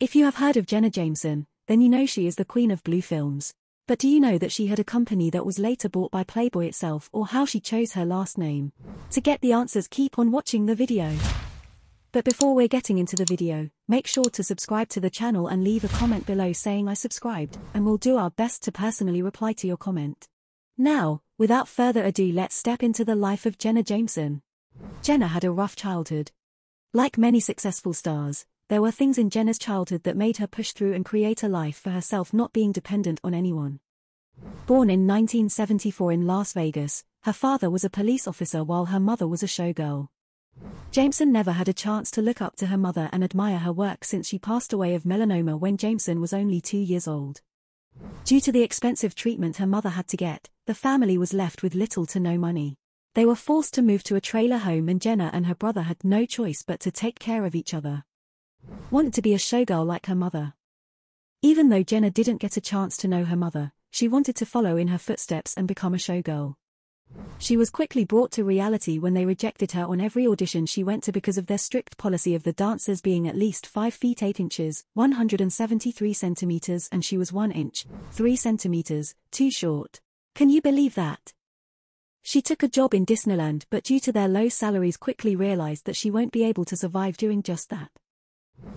If you have heard of Jenna Jameson, then you know she is the queen of blue films. But do you know that she had a company that was later bought by Playboy itself or how she chose her last name? To get the answers keep on watching the video. But before we're getting into the video, make sure to subscribe to the channel and leave a comment below saying I subscribed, and we'll do our best to personally reply to your comment. Now, without further ado let's step into the life of Jenna Jameson. Jenna had a rough childhood. Like many successful stars, there were things in Jenna's childhood that made her push through and create a life for herself not being dependent on anyone. Born in 1974 in Las Vegas, her father was a police officer while her mother was a showgirl. Jameson never had a chance to look up to her mother and admire her work since she passed away of melanoma when Jameson was only two years old. Due to the expensive treatment her mother had to get, the family was left with little to no money. They were forced to move to a trailer home and Jenna and her brother had no choice but to take care of each other. Want to be a showgirl like her mother. Even though Jenna didn't get a chance to know her mother, she wanted to follow in her footsteps and become a showgirl. She was quickly brought to reality when they rejected her on every audition she went to because of their strict policy of the dancers being at least 5 feet 8 inches, 173 centimeters and she was 1 inch, 3 centimeters, too short. Can you believe that? She took a job in Disneyland but due to their low salaries quickly realized that she won't be able to survive doing just that.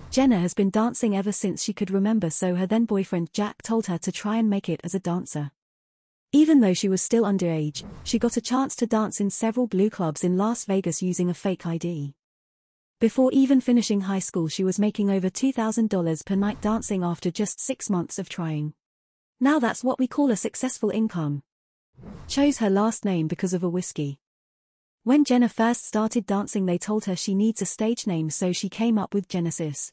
Jenna has been dancing ever since she could remember so her then-boyfriend Jack told her to try and make it as a dancer. Even though she was still underage, she got a chance to dance in several blue clubs in Las Vegas using a fake ID. Before even finishing high school she was making over $2,000 per night dancing after just six months of trying. Now that's what we call a successful income. Chose her last name because of a whiskey. When Jenna first started dancing they told her she needs a stage name so she came up with Genesis.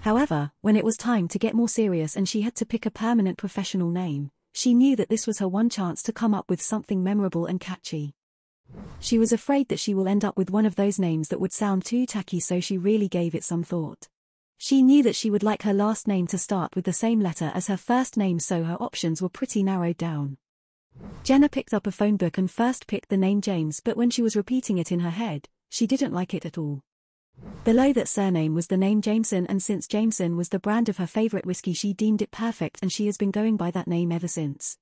However, when it was time to get more serious and she had to pick a permanent professional name, she knew that this was her one chance to come up with something memorable and catchy. She was afraid that she will end up with one of those names that would sound too tacky so she really gave it some thought. She knew that she would like her last name to start with the same letter as her first name so her options were pretty narrowed down. Jenna picked up a phone book and first picked the name James but when she was repeating it in her head, she didn't like it at all. Below that surname was the name Jameson and since Jameson was the brand of her favorite whiskey she deemed it perfect and she has been going by that name ever since.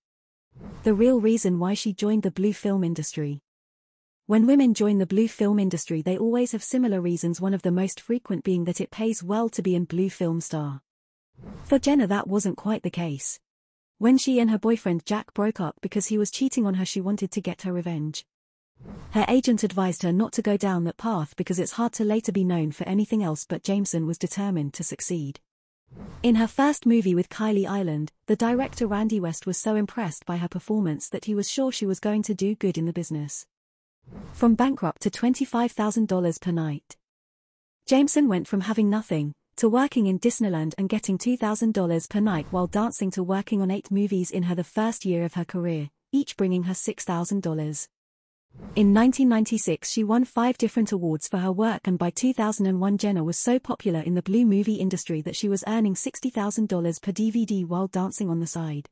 The real reason why she joined the blue film industry. When women join the blue film industry they always have similar reasons one of the most frequent being that it pays well to be a blue film star. For Jenna that wasn't quite the case. When she and her boyfriend Jack broke up because he was cheating on her she wanted to get her revenge. Her agent advised her not to go down that path because it's hard to later be known for anything else but Jameson was determined to succeed. In her first movie with Kylie Island, the director Randy West was so impressed by her performance that he was sure she was going to do good in the business. From bankrupt to $25,000 per night. Jameson went from having nothing, to working in Disneyland and getting $2,000 per night while dancing to working on eight movies in her the first year of her career, each bringing her $6,000. In 1996 she won five different awards for her work and by 2001 Jenna was so popular in the blue movie industry that she was earning $60,000 per DVD while dancing on the side.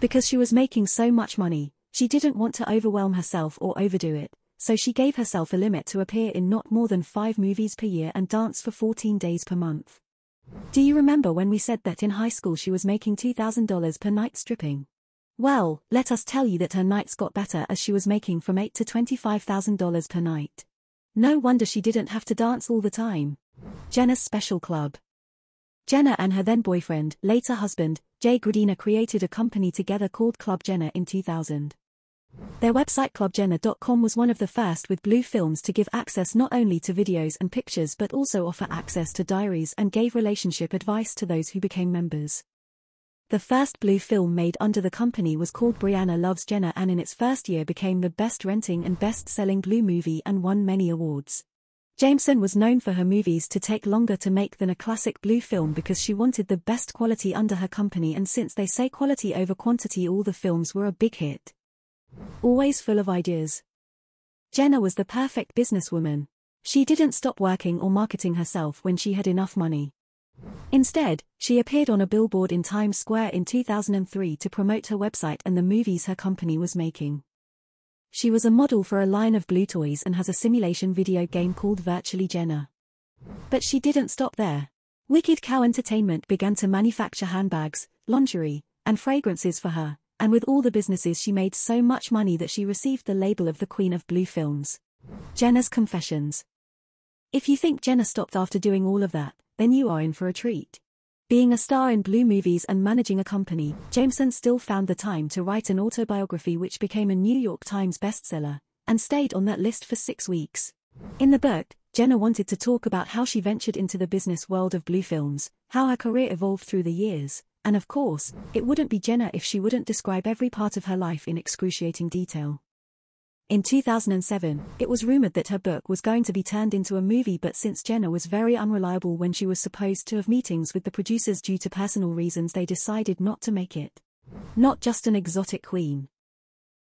Because she was making so much money, she didn't want to overwhelm herself or overdo it, so she gave herself a limit to appear in not more than five movies per year and dance for 14 days per month. Do you remember when we said that in high school she was making $2,000 per night stripping? Well, let us tell you that her nights got better as she was making from eight to $25,000 per night. No wonder she didn't have to dance all the time. Jenna's Special Club Jenna and her then-boyfriend, later husband, Jay Gradina created a company together called Club Jenna in 2000. Their website clubjenna.com was one of the first with Blue Films to give access not only to videos and pictures but also offer access to diaries and gave relationship advice to those who became members. The first Blue film made under the company was called Brianna Loves Jenna and in its first year became the best renting and best selling Blue movie and won many awards. Jameson was known for her movies to take longer to make than a classic blue film because she wanted the best quality under her company and since they say quality over quantity all the films were a big hit. Always full of ideas. Jenna was the perfect businesswoman. She didn't stop working or marketing herself when she had enough money. Instead, she appeared on a billboard in Times Square in 2003 to promote her website and the movies her company was making. She was a model for a line of blue toys and has a simulation video game called Virtually Jenna. But she didn't stop there. Wicked Cow Entertainment began to manufacture handbags, lingerie, and fragrances for her, and with all the businesses she made so much money that she received the label of the Queen of Blue Films. Jenna's Confessions If you think Jenna stopped after doing all of that, then you are in for a treat. Being a star in blue movies and managing a company, Jameson still found the time to write an autobiography which became a New York Times bestseller, and stayed on that list for six weeks. In the book, Jenna wanted to talk about how she ventured into the business world of blue films, how her career evolved through the years, and of course, it wouldn't be Jenna if she wouldn't describe every part of her life in excruciating detail. In 2007, it was rumored that her book was going to be turned into a movie but since Jenna was very unreliable when she was supposed to have meetings with the producers due to personal reasons they decided not to make it. Not just an exotic queen.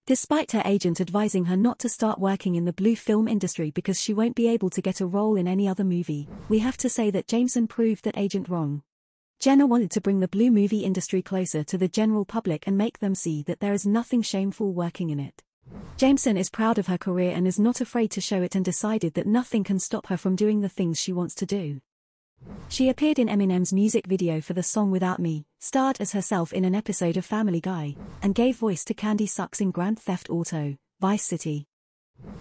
Despite her agent advising her not to start working in the blue film industry because she won't be able to get a role in any other movie, we have to say that Jameson proved that agent wrong. Jenna wanted to bring the blue movie industry closer to the general public and make them see that there is nothing shameful working in it. Jameson is proud of her career and is not afraid to show it and decided that nothing can stop her from doing the things she wants to do. She appeared in Eminem's music video for the song Without Me, starred as herself in an episode of Family Guy, and gave voice to Candy Sucks in Grand Theft Auto, Vice City.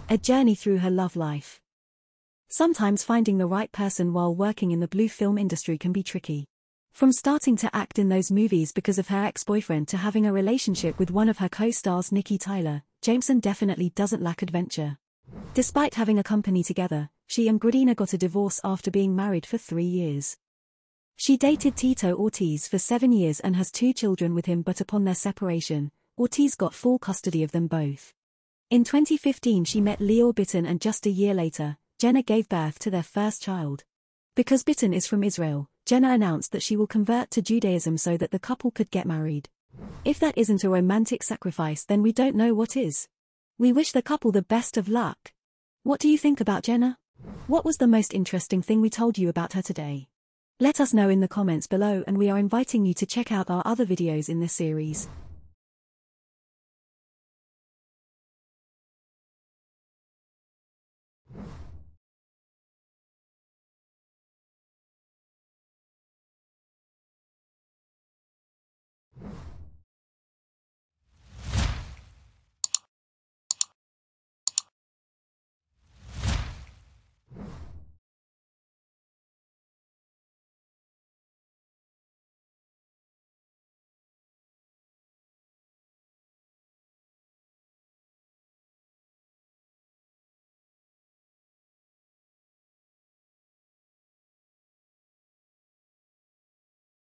A journey through her love life. Sometimes finding the right person while working in the blue film industry can be tricky. From starting to act in those movies because of her ex-boyfriend to having a relationship with one of her co-stars Nikki Tyler, Jameson definitely doesn't lack adventure. Despite having a company together, she and Gradina got a divorce after being married for three years. She dated Tito Ortiz for seven years and has two children with him but upon their separation, Ortiz got full custody of them both. In 2015 she met Leo Bitten and just a year later, Jenna gave birth to their first child. Because Bitten is from Israel, Jenna announced that she will convert to Judaism so that the couple could get married. If that isn't a romantic sacrifice then we don't know what is. We wish the couple the best of luck. What do you think about Jenna? What was the most interesting thing we told you about her today? Let us know in the comments below and we are inviting you to check out our other videos in this series.